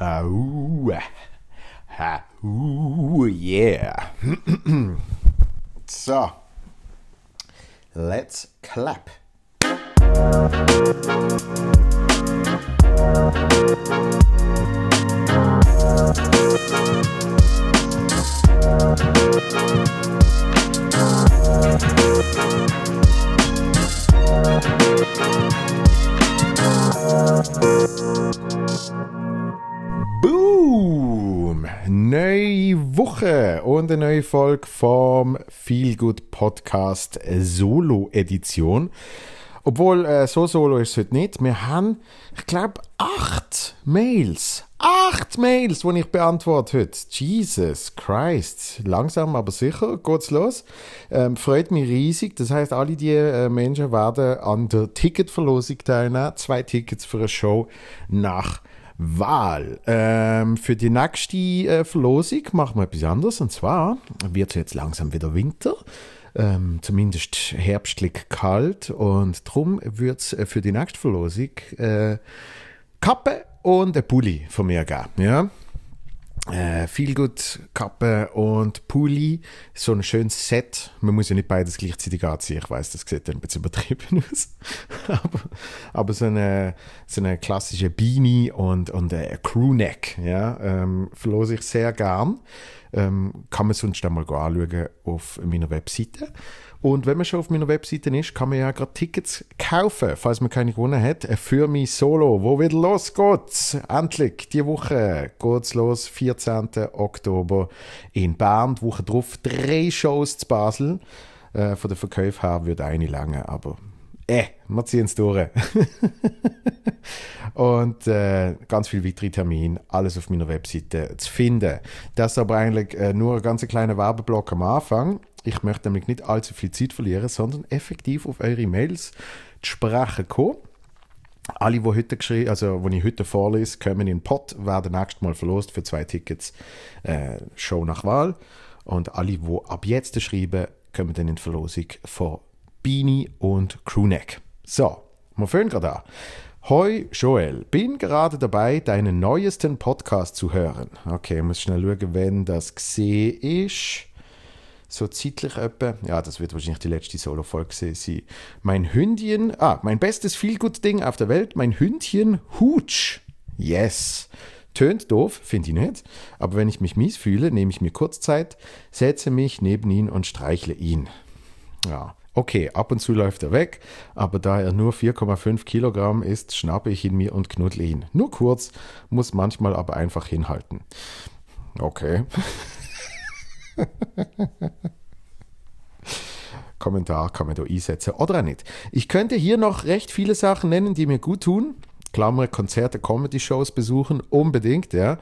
Oh, ooh, ooh yeah. so, let's clap. Boom! Neue Woche und eine neue Folge vom Feel Good Podcast Solo Edition. Obwohl, äh, so solo ist es heute nicht. Wir haben, ich glaube, acht Mails. Acht Mails, die ich beantworte heute. Jesus Christ. Langsam, aber sicher geht's los. Ähm, freut mich riesig. Das heißt, alle die äh, Menschen werden an der Ticketverlosung teilnehmen. Zwei Tickets für eine Show nach Wahl. Ähm, für die nächste äh, Verlosung machen wir etwas anderes. Und zwar wird es jetzt langsam wieder Winter. Ähm, zumindest herbstlich kalt. Und darum wird es äh, für die nächste Verlosung äh, Kappe und ein Pulli von mir geben. Ja? äh, Feelgood Kappe und Pulli, so ein schönes Set. Man muss ja nicht beides gleichzeitig anziehen. Ich weiß, das sieht ein bisschen übertrieben aus. aber, aber, so eine so eine klassische Beanie und und äh, Crewneck, ja, ähm, verlose ich sehr gern ähm, kann man sonst einmal anschauen auf meiner Webseite. Und wenn man schon auf meiner Webseite ist, kann man ja gerade Tickets kaufen, falls man keine gewonnen hat, äh, für mein Solo, wo wieder losgeht. Endlich, die Woche geht's los, 14. Oktober in Bern. Die Woche drauf drei Shows zu Basel. Äh, von der Verkäufe her würde eine lange, aber äh, wir ziehen es durch. und äh, ganz viele weitere Termine, alles auf meiner Webseite zu finden. Das ist aber eigentlich äh, nur ein ganz kleiner Werbeblock am Anfang. Ich möchte nämlich nicht allzu viel Zeit verlieren, sondern effektiv auf eure Mails zu sprechen kommen. Alle, die heute geschrieben, also die ich heute vorlese, kommen in den Pot, werden nächstes Mal verlost für zwei Tickets äh, Show nach Wahl. Und alle, die ab jetzt schreiben, kommen dann in die Verlosung von Beanie und Crewneck. So, wir fangen gerade an. Hoi Joel, bin gerade dabei, deinen neuesten Podcast zu hören. Okay, ich muss schnell schauen, wenn das gesehen ist. So zeitlich etwa. Ja, das wird wahrscheinlich die letzte Solo-Folge sein. Mein Hündchen, ah, mein bestes Feelgood-Ding auf der Welt, mein Hündchen Hutsch. Yes. Tönt doof, finde ich nicht. Aber wenn ich mich mies fühle, nehme ich mir kurz Zeit, setze mich neben ihn und streichle ihn. Ja. Okay, ab und zu läuft er weg, aber da er nur 4,5 Kilogramm ist, schnappe ich ihn mir und knuddle ihn. Nur kurz, muss manchmal aber einfach hinhalten. Okay. Kommentar kann man da einsetzen oder nicht. Ich könnte hier noch recht viele Sachen nennen, die mir gut tun. Klammer, Konzerte, Comedy-Shows besuchen, unbedingt, ja.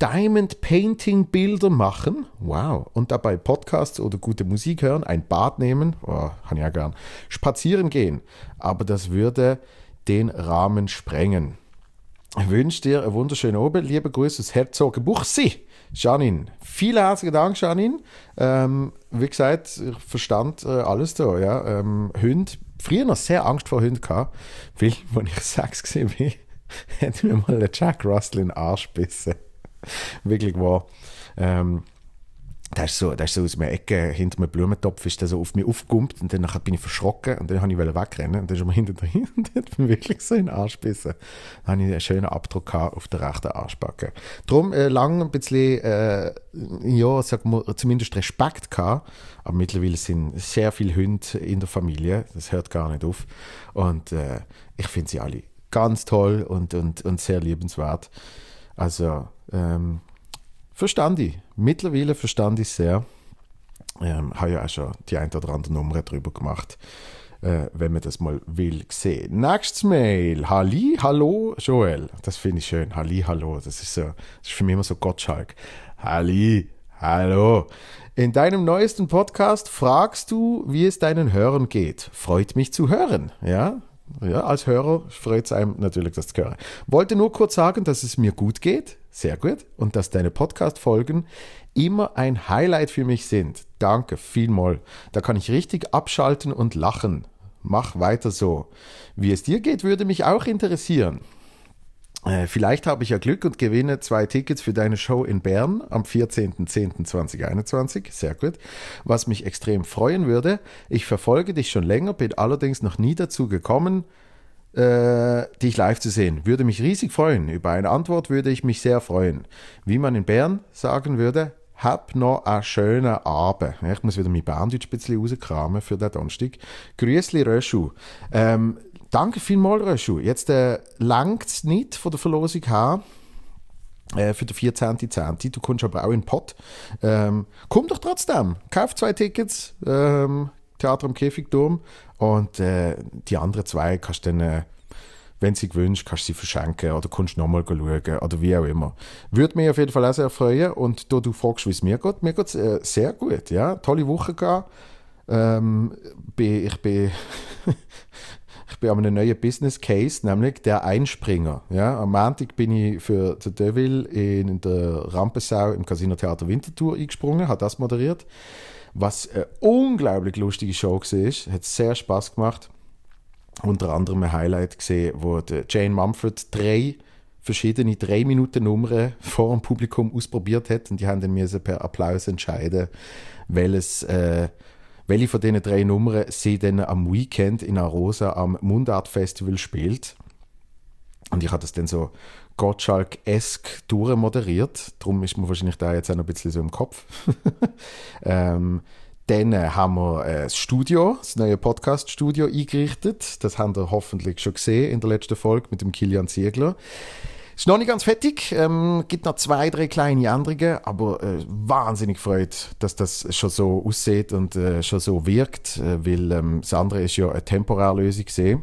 Diamond Painting Bilder machen, wow, und dabei Podcasts oder gute Musik hören, ein Bad nehmen, oh, kann ja gern, spazieren gehen, aber das würde den Rahmen sprengen. Ich wünsche dir einen wunderschönen Oben, liebe Grüße aus Herzogenbuchsee. Janine, vielen herzlichen Dank, Janine. Ähm, wie gesagt, ich verstand äh, alles da. Ja? Ähm, Hunde früher noch sehr Angst vor Hunden gehabt, weil, wenn ich sechs gesehen bin, hat mir mal ein Jack Russell in den Arsch gebissen. Wirklich war. Ähm, der ist, so, ist so aus einer Ecke hinter einem Blumentopf ist der so auf mich aufgegumpt und dann bin ich verschrocken und dann wollte ich wegrennen und dann ist er hinter drin und hat mir wirklich so in den Arsch gebissen. Dann habe ich einen schönen Abdruck auf der rechten Arschbacke. Darum äh, lang ein bisschen, äh, ja, sag mal, zumindest Respekt gehabt, aber mittlerweile sind sehr viele Hunde in der Familie, das hört gar nicht auf und äh, ich finde sie alle ganz toll und, und, und sehr liebenswert. Also, ähm, verstand ich. Mittlerweile verstand ich sehr, ähm, habe ja auch schon die ein oder andere Nummer drüber gemacht, äh, wenn man das mal will sehen. Nächstes Mail. Halli, hallo, Joel. Das finde ich schön. Halli, hallo. Das ist so, das ist für mich immer so Gottschalk. Halli, hallo. In deinem neuesten Podcast fragst du, wie es deinen Hörern geht. Freut mich zu hören. Ja, ja, als Hörer freut es einem natürlich, das zu hören. Wollte nur kurz sagen, dass es mir gut geht sehr gut. Und dass deine Podcast-Folgen immer ein Highlight für mich sind. Danke, vielmal. Da kann ich richtig abschalten und lachen. Mach weiter so. Wie es dir geht, würde mich auch interessieren. Äh, vielleicht habe ich ja Glück und gewinne zwei Tickets für deine Show in Bern am 14.10.2021. Sehr gut. Was mich extrem freuen würde. Ich verfolge dich schon länger, bin allerdings noch nie dazu gekommen, äh, dich live zu sehen. Würde mich riesig freuen. Über eine Antwort würde ich mich sehr freuen. Wie man in Bern sagen würde, hab noch einen schönen Abend. Ich muss wieder mein Berndeutsch ein bisschen rauskramen für den Donnerstag. Grüßli Röschu. Ähm, danke vielmals, Röschu. Jetzt äh, langt es nicht von der Verlosung her äh, für den 14.10. Du kommst aber auch in den Pott. Ähm, komm doch trotzdem. Kauf zwei Tickets. Ähm, Theater am Käfigturm. Und äh, die anderen zwei kannst du dann, äh, wenn sie gewünscht, kannst du sie verschenken oder kannst nochmal schauen oder wie auch immer. Würde mich auf jeden Fall auch sehr freuen. Und da du fragst, wie es mir geht, mir geht es äh, sehr gut. Ja? Tolle Woche gehabt. Ähm, bin, ich bin. ich bin an einem neuen Business Case, nämlich der Einspringer. Ja, am Montag bin ich für The Devil in der Rampensau im Casino Theater Winterthur eingesprungen, hat das moderiert was eine unglaublich lustige Show war. Hat sehr Spaß gemacht. Unter anderem ein Highlight gesehen, wo Jane Mumford drei verschiedene 3 Minuten Nummern vor dem Publikum ausprobiert hat und die haben dann müssen per Applaus entscheiden, welches, äh, welche von diesen drei Nummern sie dann am Weekend in Arosa am Mundart Festival spielt. Und ich habe das dann so Gottschalk-esk durchmoderiert. Darum ist mir wahrscheinlich da jetzt auch noch ein bisschen so im Kopf. ähm, dann äh, haben wir äh, das Studio, das neue Podcast-Studio eingerichtet. Das haben wir hoffentlich schon gesehen in der letzten Folge mit dem Kilian Ziegler. Ist noch nicht ganz fertig, ähm, gibt noch zwei, drei kleine Änderungen, aber äh, wahnsinnig freut, dass das schon so aussieht und äh, schon so wirkt, äh, weil ähm, das andere ist ja eine temporäre Lösung gesehen.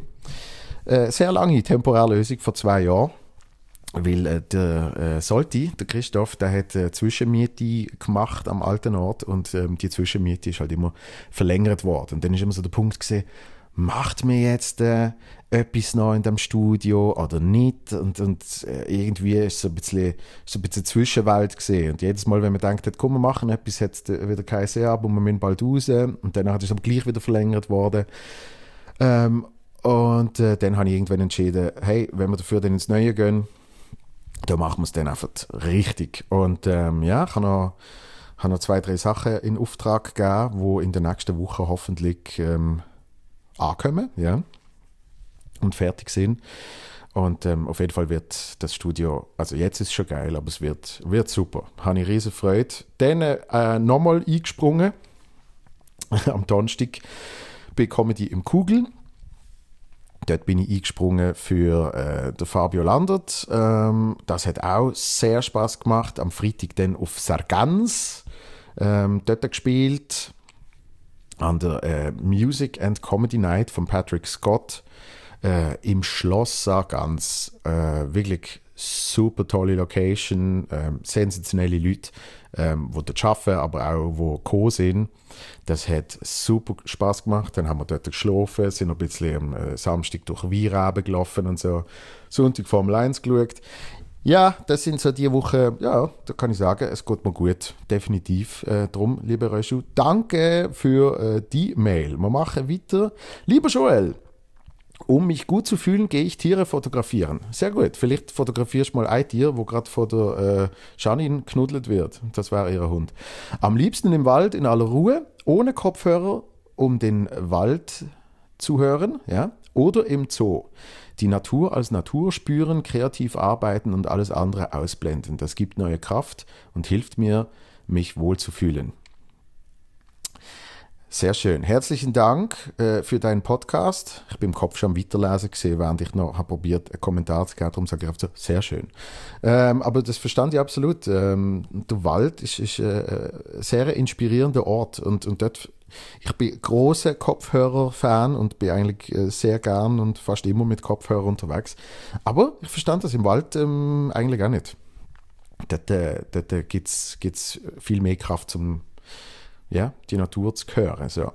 Äh, sehr lange Temporärlösung vor zwei Jahren. Weil äh, der äh, Solti, der Christoph, der hat äh, Zwischenmiete gemacht am alten Ort und ähm, die Zwischenmiete ist halt immer verlängert worden. Und dann ist immer so der Punkt gesehen, macht mir jetzt äh, etwas noch in dem Studio oder nicht? Und, und äh, irgendwie ist so ein bisschen, so ein bisschen Zwischenwelt gesehen. Und jedes Mal, wenn man denkt, komm, wir machen etwas, hat es äh, wieder kein sehr, aber wir müssen bald raus. Und danach ist es aber gleich wieder verlängert worden. Ähm, und äh, dann habe ich irgendwann entschieden, hey, wenn wir dafür dann ins Neue gehen, dann machen wir es dann einfach richtig. Und ähm, ja, ich habe noch, hab noch zwei, drei Sachen in Auftrag gegeben, die in der nächsten Woche hoffentlich ähm, ankommen ja, und fertig sind. Und ähm, auf jeden Fall wird das Studio, also jetzt ist es schon geil, aber es wird, wird super. Habe ich riesen Freude. Dann äh, nochmal eingesprungen am Donnerstag bei Comedy im Kugel. Dort bin ich eingesprungen für äh, den Fabio Landert. Ähm, das hat auch sehr Spaß gemacht. Am Freitag dann auf Sargans. Ähm, dort gespielt an der äh, Music and Comedy Night von Patrick Scott äh, im Schloss Sargans. Äh, wirklich super tolle Location, ähm, sensationelle Leute ähm, die dort arbeiten, aber auch die co sind. Das hat super Spaß gemacht. Dann haben wir dort geschlafen, sind ein bisschen am äh, Samstag durch Weihraben gelaufen und so. Sonntag Formel 1 geschaut. Ja, das sind so die Wochen, ja, da kann ich sagen, es geht mir gut. Definitiv. Äh, drum, lieber Röschu, danke für äh, die Mail. Wir machen weiter. Lieber Joel, um mich gut zu fühlen, gehe ich Tiere fotografieren. Sehr gut. Vielleicht fotografierst du mal ein Tier, wo gerade vor der äh, Janine knuddelt wird. Das war ihr Hund. Am liebsten im Wald in aller Ruhe, ohne Kopfhörer, um den Wald zu hören, ja, oder im Zoo. Die Natur als Natur spüren, kreativ arbeiten und alles andere ausblenden. Das gibt neue Kraft und hilft mir, mich wohl zu fühlen. Sehr schön. Herzlichen Dank äh, für deinen Podcast. Ich bin im Kopf schon am Weiterlesen gesehen, während ich noch habe probiert, einen Kommentar zu geben. Darum sage ich oft so, sehr schön. Ähm, aber das verstand ich absolut. Ähm, der Wald ist, ist äh, ein äh, sehr inspirierender Ort. Und, und dort, ich bin großer Kopfhörer-Fan und bin eigentlich äh, sehr gern und fast immer mit Kopfhörer unterwegs. Aber ich verstand das im Wald ähm, eigentlich auch nicht. Dort, äh, dort, äh gibt es viel mehr Kraft zum ja, die Natur zu hören. So.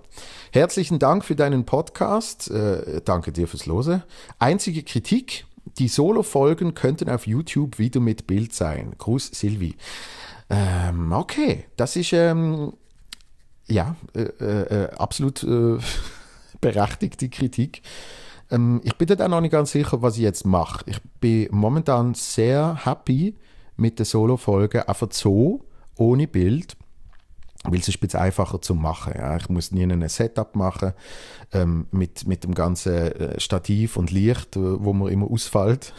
Herzlichen Dank für deinen Podcast. Äh, danke dir fürs Lose. Einzige Kritik, die Solo-Folgen könnten auf YouTube wieder mit Bild sein. Gruß Silvi. Ähm, okay, das ist ähm, ja äh, äh, äh absolut äh, berechtigte Kritik. Ähm, ich bin da noch nicht ganz sicher, was ich jetzt mache. Ich bin momentan sehr happy mit der Solo-Folge, einfach so, ohne Bild weil es ist jetzt einfacher zu machen. Ja. Ich muss nie ein Setup machen ähm, mit, mit dem ganzen äh, Stativ und Licht, wo man immer ausfällt.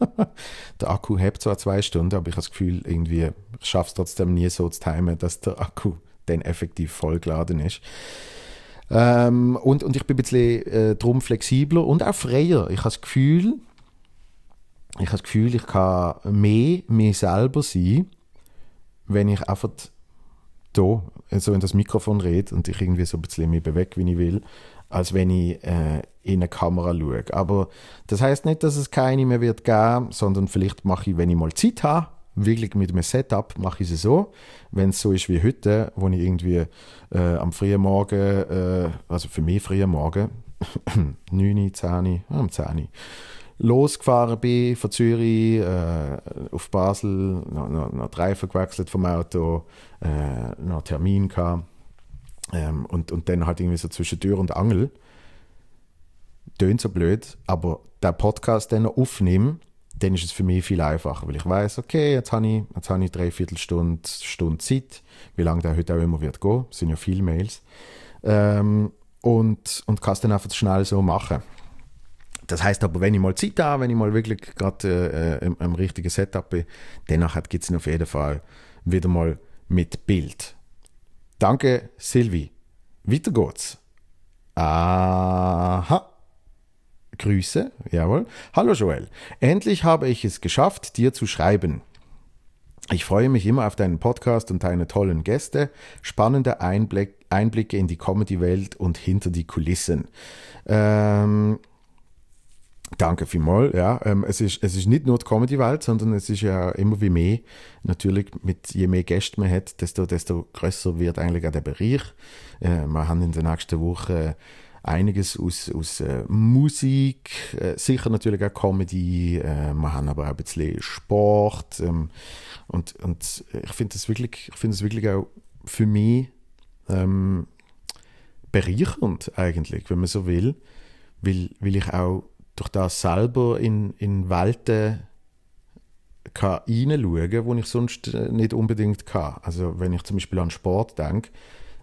der Akku hebt zwar zwei Stunden, aber ich habe das Gefühl, irgendwie, ich schaffe es trotzdem nie so zu timen, dass der Akku dann effektiv vollgeladen ist. Ähm, und, und ich bin ein bisschen äh, drum flexibler und auch freier. Ich habe das Gefühl, ich habe das Gefühl, ich kann mehr mir selber sein, wenn ich einfach da äh, so in das Mikrofon rede und ich irgendwie so ein bisschen mich bewege, wie ich will, als wenn ich äh, in eine Kamera schaue. Aber das heißt nicht, dass es keine mehr wird geben, sondern vielleicht mache ich, wenn ich mal Zeit habe, wirklich mit einem Setup mache ich es so. Wenn es so ist wie heute, wo ich irgendwie äh, am frühen Morgen, äh, also für mich frühen Morgen, 9, 10, am 10 losgefahren bin von Zürich äh, auf Basel, noch, noch, noch die Reifen vom Auto, äh, noch einen Termin gehabt ähm, und, und dann halt irgendwie so zwischen Tür und Angel. Tönt so blöd, aber der Podcast dann noch aufnehmen, dann ist es für mich viel einfacher, weil ich weiß, okay, jetzt habe ich, jetzt habe ich dreiviertel Stunde, Stunde Zeit, wie lange der heute auch immer wird gehen, es sind ja viele Mails, ähm, und, und kann es dann einfach schnell so machen. Das heißt aber, wenn ich mal Zeit habe, wenn ich mal wirklich gerade äh, im, äh, im, richtigen Setup bin, danach gibt es ihn auf jeden Fall wieder mal mit Bild. Danke, Silvi. Weiter geht's. Aha. Grüße, jawohl. Hallo Joel. Endlich habe ich es geschafft, dir zu schreiben. Ich freue mich immer auf deinen Podcast und deine tollen Gäste. Spannende Einblick, Einblicke in die Comedy-Welt und hinter die Kulissen. Ähm, Danke vielmals. Ja, ähm, es, ist, es ist nicht nur die Comedy-Welt, sondern es ist ja immer wie mehr. Natürlich, mit je mehr Gäste man hat, desto, desto größer wird eigentlich auch der Bereich. Äh, wir haben in der nächsten Woche einiges aus, aus äh, Musik, äh, sicher natürlich auch Comedy, äh, wir haben aber auch ein bisschen Sport. Ähm, und, und ich finde das, wirklich, find das wirklich auch für mich ähm, bereichernd, eigentlich, wenn man so will, weil, weil ich auch durch das selber in, in Welten kann reinschauen kann, die ich sonst äh, nicht unbedingt kann. Also wenn ich zum Beispiel an Sport denke,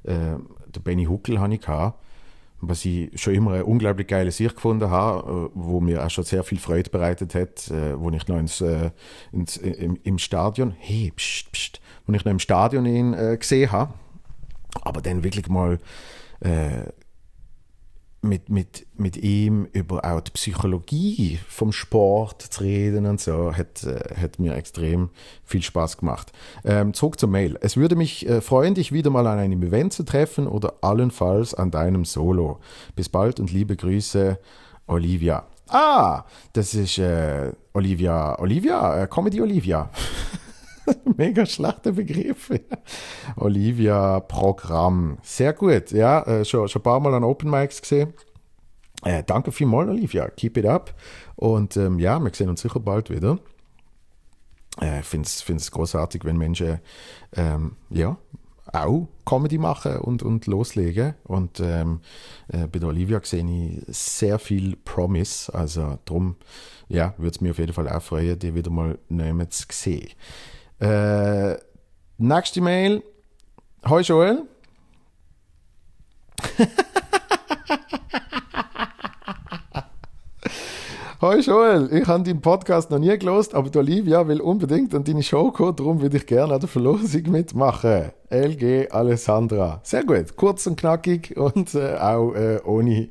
äh, der Benny Huckel hatte ich gehabt, was ich schon immer eine unglaublich geile Sicht gefunden habe, äh, wo mir auch schon sehr viel Freude bereitet hat, äh, wo ich noch ins, ins, im, im, Stadion, hey, pst, pst, wo ich noch im Stadion ihn äh, gesehen habe, aber dann wirklich mal äh, mit, mit, mit ihm über auch die Psychologie vom Sport zu reden und so, hat, äh, hat mir extrem viel Spaß gemacht. Ähm, zurück zur Mail. Es würde mich äh, freuen, dich wieder mal an einem Event zu treffen oder allenfalls an deinem Solo. Bis bald und liebe Grüße, Olivia. Ah, das ist äh, Olivia, Olivia, äh, Comedy Olivia. Mega schlechte Begriffe. Olivia Programm. Sehr gut. Ja, äh, schon, schon ein paar Mal an Open Mics gesehen. Äh, danke vielmals, Olivia. Keep it up. Und ähm, ja, wir sehen uns sicher bald wieder. Äh, ich äh, finde es großartig, wenn Menschen ähm, ja, auch Comedy machen und, und loslegen. Und ähm, äh, bei der Olivia sehe ich sehr viel Promise. Also darum ja, würde es mich auf jeden Fall auch freuen, die wieder mal nehmen zu sehen. Äh, nächste Mail. Hoi Joel. Hoi Joel, ich habe deinen Podcast noch nie gelost, aber du Olivia will unbedingt an deine Show kommen, darum würde ich gerne an der Verlosung mitmachen. LG Alessandra. Sehr gut, kurz und knackig und äh, auch äh, ohne,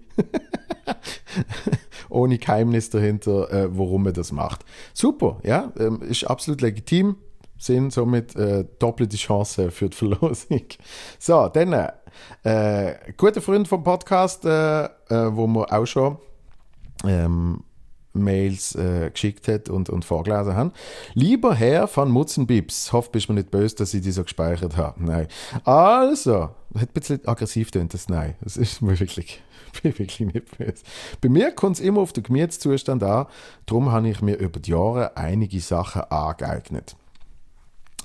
ohne Geheimnis dahinter, äh, warum man das macht. Super, ja, ähm, ist absolut legitim sind somit äh, doppelte Chance für die Verlosung. So, dann äh, guter Freund vom Podcast, äh, äh, wo wir auch schon ähm, Mails äh, geschickt hat und, und vorgelesen haben. Lieber Herr von Mutzenbibs, hoffe, bist mir nicht böse, dass ich die so gespeichert habe. Nein. Also, hat ein bisschen aggressiv tönt das Nein. Das ist mir wirklich, wirklich nicht böse. Bei mir kommt es immer auf den Gemütszustand an, darum habe ich mir über die Jahre einige Sachen angeeignet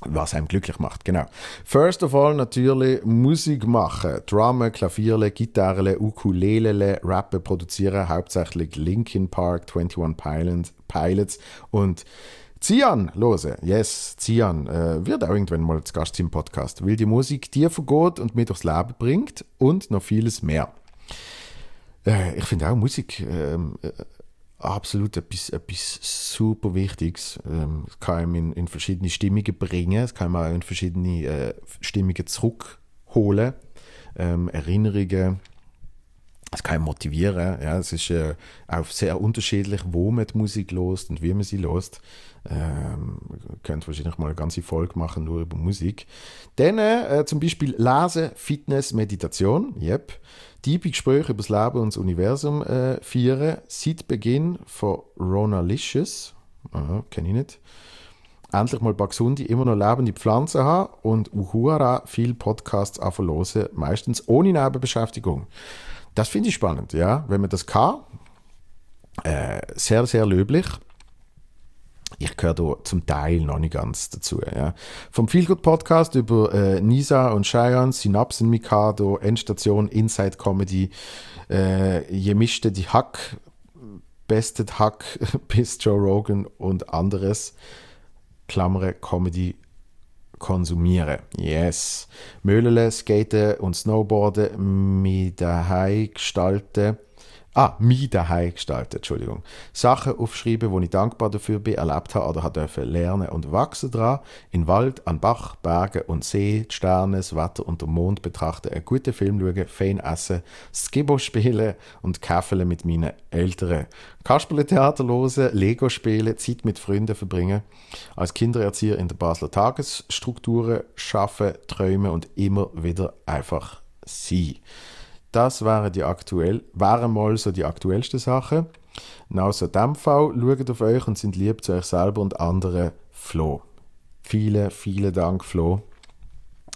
was einem glücklich macht, genau. First of all natürlich Musik machen. Drummen, Klavierle, Gitarre, Ukulele, Rappen produzieren, hauptsächlich Linkin Park, 21 Pilots, Pilots und Zian lose. Yes, Zian äh, wird auch irgendwann mal zu Gast im Podcast, weil die Musik dir vergeht und mir durchs Leben bringt und noch vieles mehr. Äh, ich finde auch Musik ähm, äh, absolut etwas, etwas super Wichtiges. Ähm, es kann einem in, in, verschiedene Stimmungen bringen, es kann einem auch in verschiedene äh, Stimmungen zurückholen, ähm, Erinnerungen. Es kann motivieren. Ja, es ist äh, auch sehr unterschiedlich, wo man die Musik lost und wie man sie lost. Ähm, könnt wahrscheinlich mal eine ganze Folge machen nur über Musik. Dann äh, zum Beispiel Lesen, Fitness, Meditation. Yep. Diebe Gespräche über das Leben und das Universum äh, feiern, seit Beginn von Ronalicious, aha, kenne ich nicht, endlich mal ein paar gesunde, immer noch lebende Pflanzen haben und Uhura viel Podcasts anfangen meistens ohne Nebenbeschäftigung. Das finde ich spannend, ja, wenn man das kann. Äh, sehr, sehr löblich ich gehöre da zum Teil noch nicht ganz dazu. Ja. Vom Feelgood Podcast über äh, Nisa und Cheyenne, Synapsen Mikado, Endstation, Inside Comedy, äh, Je mischte die Hack, Bested Hack bis Joe Rogan und anderes. Klammere Comedy konsumiere. Yes. Möhlele, skate und snowboarde, mit daheim gestalten ah, mich daheim gestalten, Entschuldigung. Sachen aufschreiben, wo ich dankbar dafür bin, erlebt habe oder habe lernen und wachsen dran. In Wald, an Bach, Bergen und See, die Sterne, das Wetter und den Mond betrachten, einen guten Film schauen, fein essen, Skibo spielen und käfeln mit meinen Eltern. Kasperle-Theater hören, Lego spielen, Zeit mit Freunden verbringen, als Kindererzieher in der Basler Tagesstrukturen schaffen, träumen und immer wieder einfach sein. Das wären die aktuell, wären mal so die aktuellsten Sachen. Und also dem diesem Fall, schaut auf euch und sind lieb zu euch selber und anderen. Flo. Vielen, vielen Dank, Flo.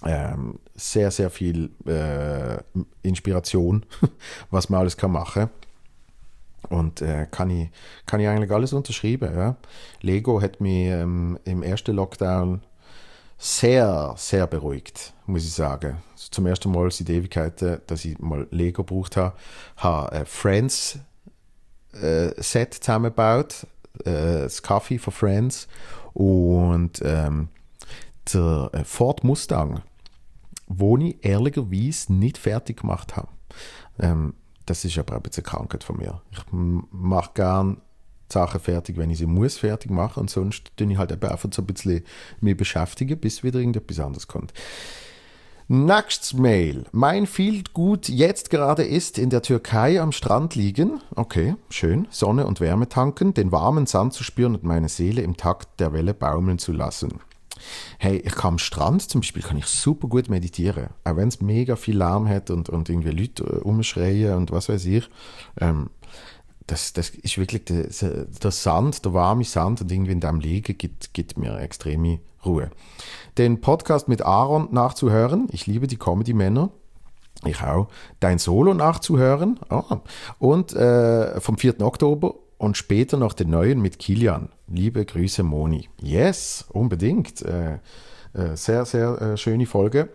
Ähm, sehr, sehr viel äh, Inspiration, was man alles kann machen und äh, kann, Und kann ich eigentlich alles unterschreiben. Ja? Lego hat mich ähm, im ersten Lockdown sehr, sehr beruhigt, muss ich sagen. Zum ersten Mal seit Ewigkeiten, dass ich mal Lego gebraucht habe, habe ein Friends äh, Set zusammengebaut, äh, das Kaffee von Friends und ähm, der äh, Ford Mustang, wo ich ehrlicherweise nicht fertig gemacht habe. Ähm, das ist aber ein bisschen Krankheit von mir. Ich mache gern Sachen fertig, wenn ich sie muss fertig machen und sonst tue ich halt eben einfach so ein bisschen mich beschäftigen, bis wieder irgendetwas anderes kommt. Next Mail. Mein Fieldgut jetzt gerade ist in der Türkei am Strand liegen. Okay, schön. Sonne und Wärme tanken, den warmen Sand zu spüren und meine Seele im Takt der Welle baumeln zu lassen. Hey, ich kann am Strand zum Beispiel, kann ich super gut meditieren. Auch wenn es mega viel Lärm hat und, und irgendwie Leute äh, umschreien und was weiß ich. Ähm, das, das ist wirklich der, der Sand, der warme Sand und irgendwie in deinem Liegen gibt, gibt mir extreme Ruhe. Den Podcast mit Aaron nachzuhören, ich liebe die Comedy-Männer. Ich auch. Dein Solo nachzuhören. Ah. Und äh, vom 4. Oktober und später noch den neuen mit Kilian. Liebe Grüße, Moni. Yes, unbedingt. Äh, äh, sehr, sehr äh, schöne Folge.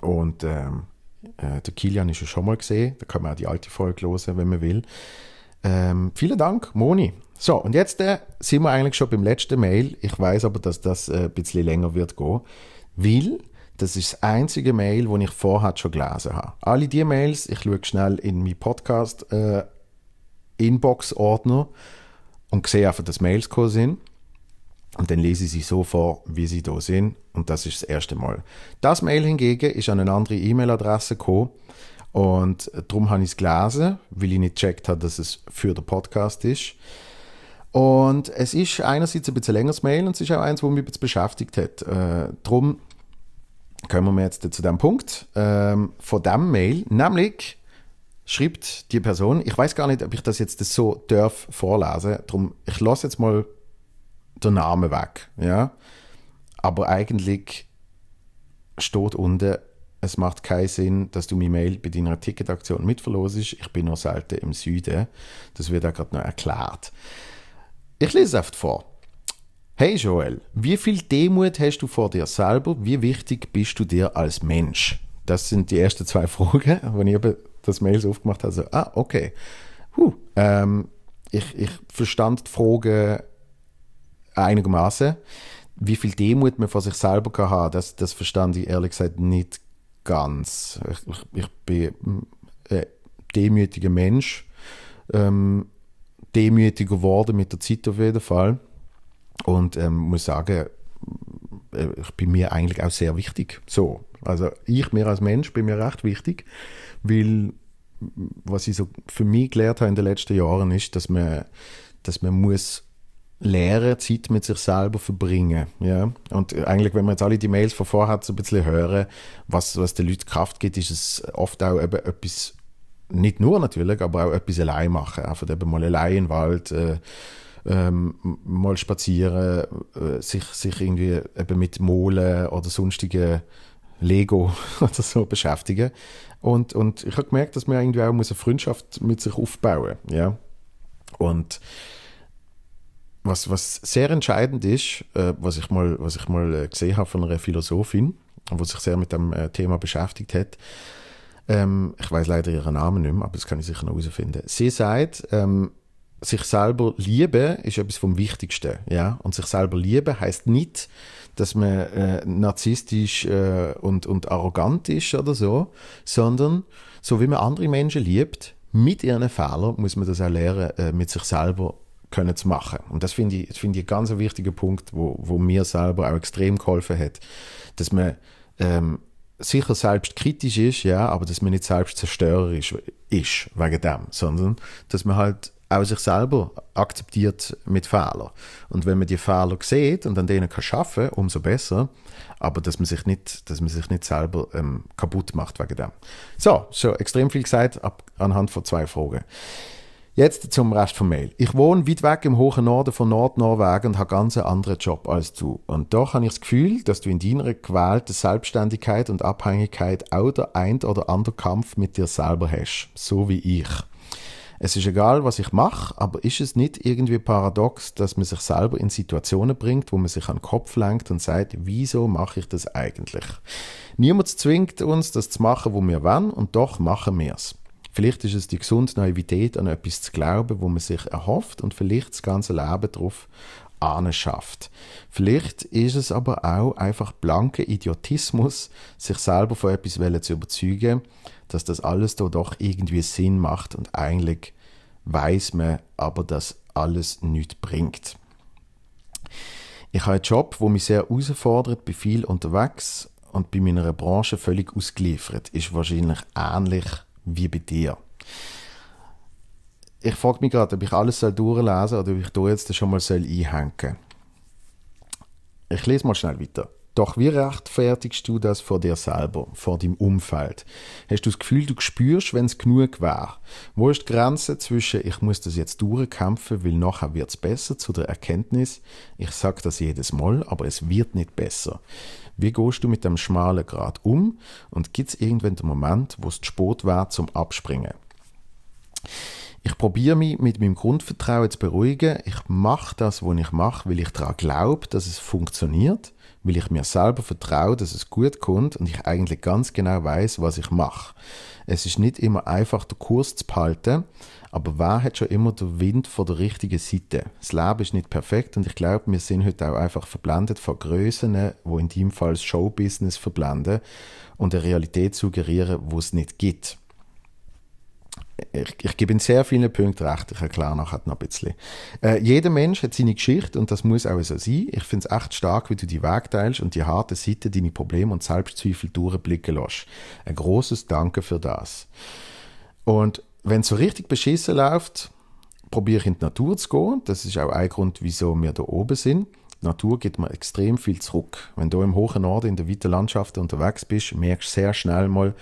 Und ähm, äh, der Kilian ist ja schon mal gesehen. Da kann man auch die alte Folge hören, wenn man will. Ähm, vielen Dank, Moni. So, und jetzt äh, sind wir eigentlich schon beim letzten Mail. Ich weiß aber, dass das äh, ein bisschen länger wird gehen, weil das ist das einzige Mail, das ich vorher schon gelesen habe. Alle die Mails, ich schaue schnell in meinen Podcast äh, Inbox-Ordner und sehe einfach, dass Mails gekommen sind. Und dann lese ich sie so vor, wie sie da sind. Und das ist das erste Mal. Das Mail hingegen ist an eine andere E-Mail-Adresse gekommen und darum habe ich es gelesen, weil ich nicht gecheckt habe, dass es für den Podcast ist. Und es ist einerseits ein bisschen längeres Mail und es ist auch eins, wo mich ein beschäftigt hat. Äh, darum kommen wir jetzt zu dem Punkt ähm, von dem Mail, nämlich schreibt die Person, ich weiß gar nicht, ob ich das jetzt so darf vorlesen, darum ich lasse jetzt mal den Namen weg, ja. Aber eigentlich steht unten es macht keinen Sinn, dass du meine Mail bei deiner Ticketaktion mitverlosest. Ich bin nur selten im Süden. Das wird auch gerade noch erklärt. Ich lese oft vor. Hey Joel, wie viel Demut hast du vor dir selber? Wie wichtig bist du dir als Mensch? Das sind die ersten zwei Fragen, wenn ich eben das Mail so aufgemacht habe. So, ah, okay. Huh, ähm, ich, ich verstand die Frage einigermaßen. Wie viel Demut man vor sich selber kann haben, das, das verstand ich ehrlich gesagt nicht ganz. Ich, ich bin ein demütiger Mensch. Ähm, demütiger geworden mit der Zeit auf jeden Fall. Und ähm, muss sagen, äh, ich bin mir eigentlich auch sehr wichtig. So. Also ich mir als Mensch bin mir recht wichtig, weil was ich so für mich gelernt habe in den letzten Jahren ist, dass man, dass man muss leere Zeit mit sich selber verbringen. Ja? Und äh, eigentlich, wenn man jetzt alle die Mails von vorher hat, so ein bisschen hören, was, was den Leuten Kraft gibt, ist es oft auch eben etwas, nicht nur natürlich, aber auch etwas allein machen. Einfach eben mal allein im Wald, äh, ähm, mal spazieren, äh, sich, sich irgendwie eben mit Molen oder sonstigen Lego oder so beschäftigen. Und, und ich habe gemerkt, dass man irgendwie auch eine Freundschaft mit sich aufbauen muss. Ja? Und was, was sehr entscheidend ist, äh, was ich mal, was ich mal äh, gesehen habe von einer Philosophin, die sich sehr mit dem äh, Thema beschäftigt hat. Ähm, ich weiß leider ihren Namen nicht mehr, aber das kann ich sicher noch herausfinden. Sie sagt, ähm, sich selber lieben ist etwas vom Wichtigsten. Ja? Und sich selber lieben heißt nicht, dass man äh, narzisstisch äh, und, und arrogant ist oder so, sondern so wie man andere Menschen liebt, mit ihren Fehlern muss man das auch lernen, äh, mit sich selber können zu machen. Und das finde ich, das find ich ganz ein wichtiger Punkt, wo, wo mir selber auch extrem geholfen hat, dass man ähm, sicher selbst kritisch ist, ja, aber dass man nicht selbst zerstörerisch ist wegen dem, sondern dass man halt auch sich selber akzeptiert mit Fehlern. Und wenn man die Fehler sieht und an denen kann schaffen, umso besser. Aber dass man sich nicht, dass man sich nicht selber ähm, kaputt macht wegen dem. So, so extrem viel gesagt ab, anhand von zwei Fragen. Jetzt zum Rest von Mail. Ich wohne weit weg im hohen Norden von Nordnorwegen und habe ganz einen anderen Job als du. Und doch habe ich das Gefühl, dass du in deiner gewählten Selbstständigkeit und Abhängigkeit auch der ein oder andere Kampf mit dir selber hast. So wie ich. Es ist egal, was ich mache, aber ist es nicht irgendwie paradox, dass man sich selber in Situationen bringt, wo man sich an den Kopf lenkt und sagt, wieso mache ich das eigentlich? Niemand zwingt uns, das zu machen, wo wir wollen, und doch machen wir es. Vielleicht ist es die gesunde Naivität, an etwas zu glauben, wo man sich erhofft und vielleicht das ganze Leben darauf anschafft. Vielleicht ist es aber auch einfach blanker Idiotismus, sich selber von etwas zu überzeugen, dass das alles da doch irgendwie Sinn macht und eigentlich weiß man aber, dass alles nichts bringt. Ich habe einen Job, wo mich sehr herausfordert, bin viel unterwegs und bei meiner Branche völlig ausgeliefert. Ist wahrscheinlich ähnlich wie bei dir. Ich frage mich gerade, ob ich alles durchlesen soll oder ob ich da jetzt schon mal soll einhängen soll. Ich lese mal schnell weiter. Doch wie rechtfertigst du das vor dir selber, vor deinem Umfeld? Hast du das Gefühl, du spürst, wenn es genug war? Wo ist die Grenze zwischen, ich muss das jetzt durchkämpfen, weil nachher wird es besser, zu der Erkenntnis, ich sage das jedes Mal, aber es wird nicht besser. Wie gehst du mit dem schmalen Grad um und gibt es irgendwann den Moment, wo es Sport war zum Abspringen? Ich probiere mich mit meinem Grundvertrauen zu beruhigen. Ich mache das, was ich mache, weil ich daran glaube, dass es funktioniert weil ich mir selber vertraue, dass es gut kommt und ich eigentlich ganz genau weiß, was ich mache. Es ist nicht immer einfach, den Kurs zu behalten, aber wer hat schon immer den Wind von der richtigen Seite? Das Leben ist nicht perfekt und ich glaube, wir sind heute auch einfach verblendet von Größen, wo in dem Fall das Showbusiness verblenden und eine Realität suggerieren, wo es nicht gibt ich, ich gebe in sehr vielen Punkten recht, ich erkläre nachher noch ein bisschen. Äh, jeder Mensch hat seine Geschichte und das muss auch so sein. Ich finde es echt stark, wie du die Weg teilst und die harten Seiten, deine Probleme und Selbstzweifel durchblicken lässt. Ein großes Danke für das. Und wenn es so richtig beschissen läuft, probiere ich in die Natur zu gehen. Das ist auch ein Grund, wieso wir da oben sind die Natur gibt mir extrem viel zurück. Wenn du im hohen Norden in der weiten Landschaft unterwegs bist, merkst du sehr schnell mal,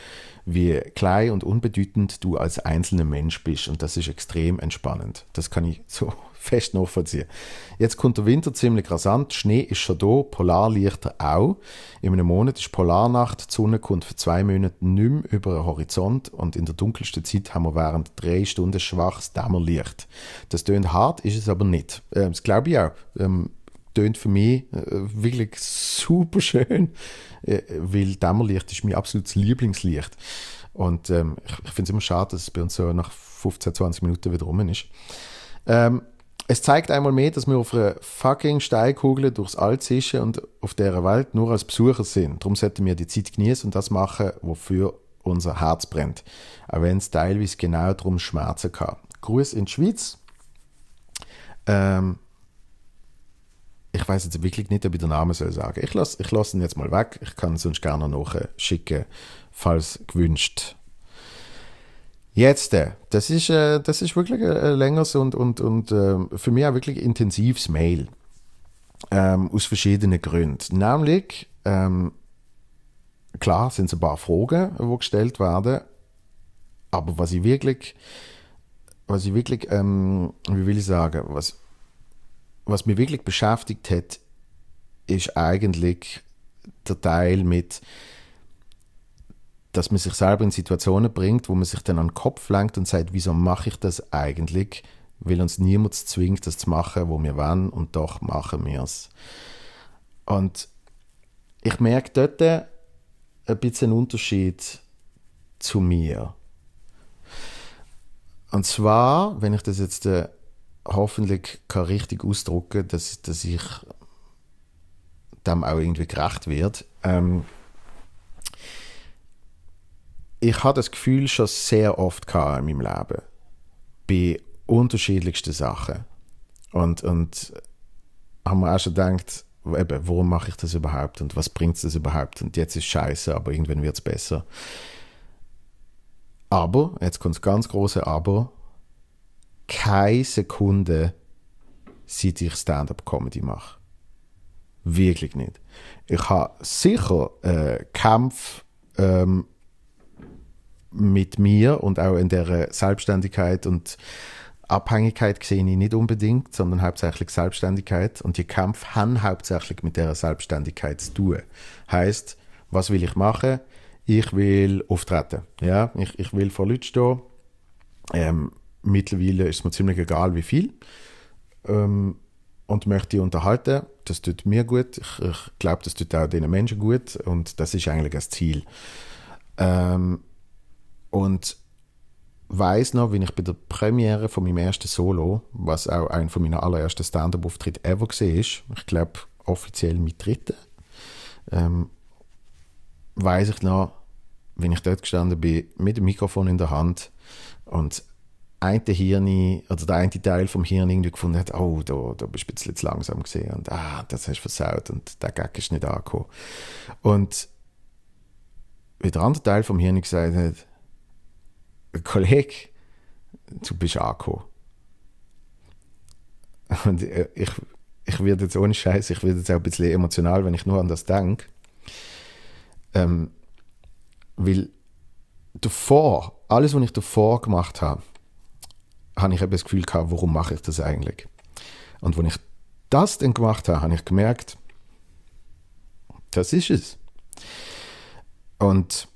wie klein und unbedeutend du als einzelner Mensch bist. Und das ist extrem entspannend. Das kann ich so fest nachvollziehen. Jetzt kommt der Winter ziemlich rasant. Schnee ist schon da, Polarlichter auch. In einem Monat ist Polarnacht, die Sonne kommt für zwei Monate nicht mehr über den Horizont und in der dunkelsten Zeit haben wir während drei Stunden schwaches Dämmerlicht. Das tönt hart, ist es aber nicht. Ähm, das glaube ich auch. Ähm, tönt für mich äh, wirklich super schön, äh, weil Dämmerlicht ist mein absolutes Lieblingslicht. Und ähm, ich, ich finde es immer schade, dass es bei uns so nach 15, 20 Minuten wieder rum ist. Ähm, es zeigt einmal mehr, dass wir auf einer fucking Steinkugel durchs All zischen und auf dieser Welt nur als Besucher sind. Darum sollten wir die Zeit genießen und das machen, wofür unser Herz brennt. Auch wenn es teilweise genau darum Schmerzen kann. Gruß in die Schweiz. Ähm, ich weiß jetzt wirklich nicht, ob ich den Namen soll sagen. Ich lasse ich lass ihn jetzt mal weg. Ich kann sonst gerne noch schicken, falls gewünscht. Jetzt, äh, das ist, äh, das ist wirklich ein längeres und, und, und ähm, für mich auch wirklich intensives Mail. Ähm, aus verschiedenen Gründen. Nämlich, ähm, klar sind es ein paar Fragen, die gestellt werden, aber was ich wirklich, was ich wirklich, ähm, wie will ich sagen, was, was mich wirklich beschäftigt hat, ist eigentlich der Teil mit, dass man sich selber in Situationen bringt, wo man sich dann an den Kopf lenkt und sagt, wieso mache ich das eigentlich? Weil uns niemand zwingt, das zu machen, wo wir wollen, und doch machen wir es. Und ich merke dort ein bisschen einen Unterschied zu mir. Und zwar, wenn ich das jetzt äh, hoffentlich kann richtig ausdrücken, dass, dass ich dem auch irgendwie gerecht werde. Ähm, ich hatte das Gefühl schon sehr oft in meinem Leben. Bei unterschiedlichsten Sachen. Und, und habe mir auch schon gedacht, eben, warum mache ich das überhaupt und was bringt das überhaupt? Und jetzt ist scheiße, aber irgendwann wird es besser. Aber, jetzt kommt das ganz große Aber, keine Sekunde, seit ich Stand-up-Comedy mache. Wirklich nicht. Ich habe sicher äh, Kampf ähm, mit mir und auch in der Selbstständigkeit und Abhängigkeit gesehen ich nicht unbedingt, sondern hauptsächlich Selbstständigkeit. Und die Kämpfe haben hauptsächlich mit der Selbstständigkeit zu tun. Heißt, was will ich machen? Ich will auftreten. Ja? Ich, ich will vor Leuten stehen. Ähm, Mittlerweile ist es mir ziemlich egal, wie viel. Ähm, und möchte die unterhalten. Das tut mir gut. Ich, ich glaube, das tut auch den Menschen gut. Und das ist eigentlich das Ziel. Ähm, und weiß noch, wie ich bei der Premiere von meinem ersten Solo, was auch ein von meiner allerersten Stand-up-Auftritt ever gesehen ich glaube offiziell mein dritter, ähm, weiß ich noch, wenn ich dort gestanden bin mit dem Mikrofon in der Hand und eine Hirn oder der eine Teil vom Hirn irgendwie gefunden hat, oh, da, da bist du ein bisschen zu langsam gesehen und ah, das hast du versaut und der Gag ist nicht angekommen. Und wie der andere Teil vom Hirn gesagt hat, Kollege, du bist angekommen. Und äh, ich, ich werde jetzt ohne Scheiß, ich werde jetzt auch ein bisschen emotional, wenn ich nur an das denke. Ähm, weil davor, alles, was ich davor gemacht habe, habe ich eben das Gefühl gehabt, warum mache ich das eigentlich? Und wenn ich das dann gemacht habe, habe ich gemerkt, das ist es. Und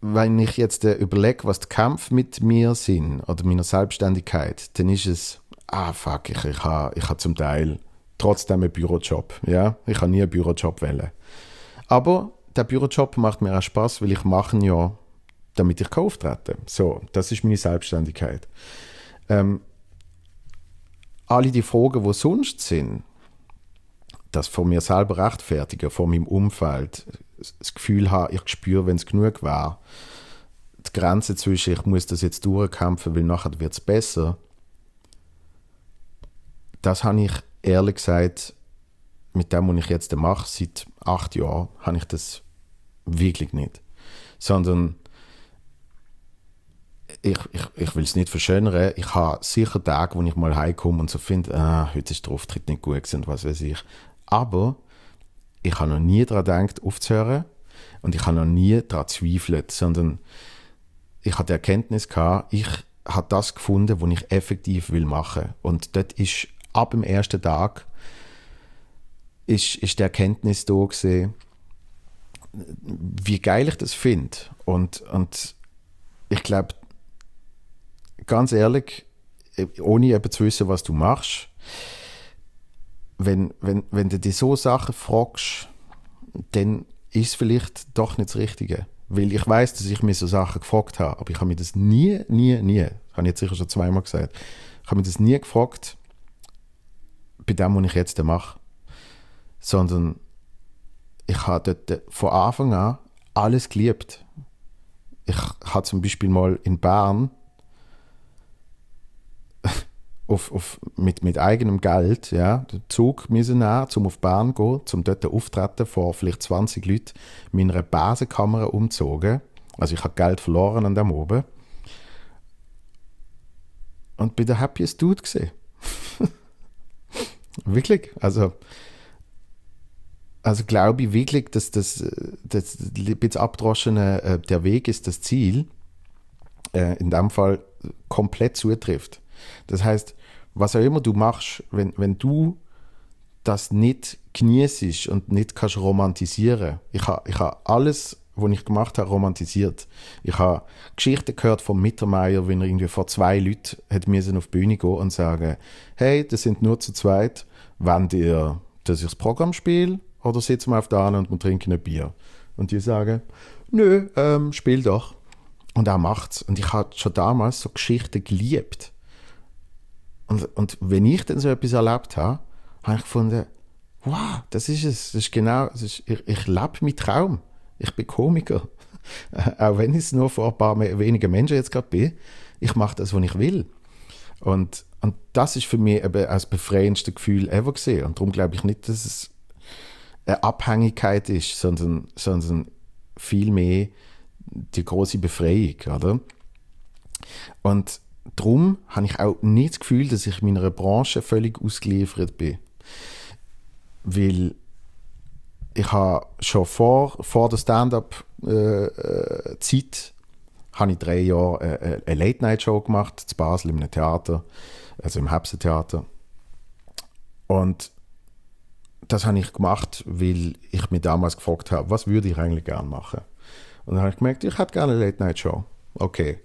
wenn ich jetzt überlege, was die Kämpfe mit mir sind oder meiner Selbstständigkeit, dann ist es, ah fuck, ich, ich habe ich ha zum Teil trotzdem einen Bürojob. Ja? Ich habe nie einen Bürojob wählen. Aber der Bürojob macht mir auch Spaß, weil ich mache ja damit ich auftreten kann. So, das ist meine Selbstständigkeit. Ähm, alle die Fragen, die sonst sind, das von mir selber rechtfertigen, von meinem Umfeld, das Gefühl haben, ich spüre, wenn es genug war, die Grenze zwischen, ich muss das jetzt durchkämpfen, weil nachher wird es besser, das habe ich ehrlich gesagt, mit dem, was ich jetzt mache, seit acht Jahren, habe ich das wirklich nicht. Sondern ich, ich, ich will es nicht verschönern. Ich habe sicher Tage, wo ich mal heimkomme und so finde, ah, heute ist der Auftritt nicht gut und was weiß ich. Aber ich habe noch nie daran gedacht, aufzuhören. Und ich habe noch nie daran zweifelt, sondern ich hatte die Erkenntnis gehabt, ich habe das gefunden, was ich effektiv will machen. Und dort ist ab dem ersten Tag ist, ist die Erkenntnis da gewesen, wie geil ich das finde. Und, und ich glaube, ganz ehrlich, eh, ohne eben zu wissen, was du machst, wenn, wenn, wenn du dir so Sachen fragst, dann ist es vielleicht doch nicht das Richtige. Weil ich weiß, dass ich mir so Sachen gefragt habe, aber ich habe mir das nie, nie, nie, habe ich jetzt sicher schon zweimal gesagt, ich habe mir das nie gefragt, bei dem, was ich jetzt mache. Sondern ich habe dort äh, von Anfang an alles geliebt. Ich habe zum Beispiel mal in Bern auf, auf, mit, mit eigenem Geld ja, den Zug müssen nehmen, um auf die Bahn zu gehen, um dort auftreten vor vielleicht 20 Leuten meiner Basenkamera umzogen. Also ich habe Geld verloren an dem oben. Und bin der happiest Dude gesehen. wirklich. Also, also glaube ich wirklich, dass das, das bisschen abdroschene äh, der Weg ist das Ziel, äh, in dem Fall komplett zutrifft. Das heißt, was auch immer du machst, wenn, wenn du das nicht genießt und nicht kannst romantisieren. Ich habe ich ha alles, was ich gemacht habe, romantisiert. Ich habe Geschichten gehört von Mittermeier, wenn er irgendwie vor zwei Leuten hat müssen auf die Bühne gehen und sagen, hey, das sind nur zu zweit, wenn ihr, dass ich das Programm spielt oder sitzen wir auf der anderen und trinken ein Bier. Und die sagen, nö, ähm, spiel doch. Und er macht's. Und ich habe schon damals so Geschichten geliebt. Und, und wenn ich dann so etwas erlebt habe, habe ich gefunden, wow, das ist es. Das ist genau, das ist, ich, ich lebe meinen Traum. Ich bin Komiker. Auch wenn ich es nur vor ein paar wenigen Menschen jetzt gerade bin. Ich mache das, was ich will. Und, und das ist für mich eben das befreiendste Gefühl ever gesehen. Und darum glaube ich nicht, dass es eine Abhängigkeit ist, sondern, sondern vielmehr die große Befreiung, oder? Und darum habe ich auch nicht das Gefühl, dass ich meiner Branche völlig ausgeliefert bin. Weil ich habe schon vor, vor der Stand-up-Zeit äh, äh, habe ich drei Jahre äh, eine, Late-Night-Show gemacht, zu Basel im Theater, also im Hebse-Theater. Und das habe ich gemacht, weil ich mich damals gefragt habe, was würde ich eigentlich gerne machen? Und dann habe ich gemerkt, ich hätte gerne eine Late-Night-Show. Okay,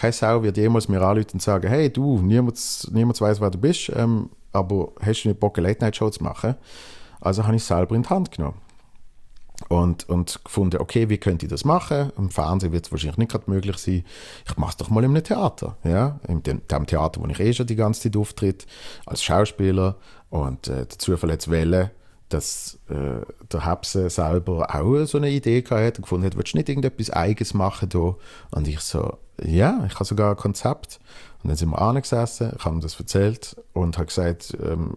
keine Sau wird jemals mir anrufen und sagen, hey du, niemand, niemand weiß, wer du bist, ähm, aber hast du nicht Bock, eine Late-Night-Show zu machen? Also habe ich es selber in die Hand genommen. Und, und gefunden, okay, wie könnte ich das machen? Im Fernsehen wird es wahrscheinlich nicht gerade möglich sein. Ich mache es doch mal in einem Theater. Ja? In dem, dem, Theater, wo ich eh schon die ganze Zeit auftritt, als Schauspieler. Und äh, der Zufall hat dass äh, der Hebse selber auch so eine Idee hatte und gefunden hat, willst du nicht irgendetwas Eigenes machen hier? Und ich so, ja, ich habe sogar ein Konzept. Und dann sind wir angesessen, ich habe ihm das erzählt und habe gesagt, ähm,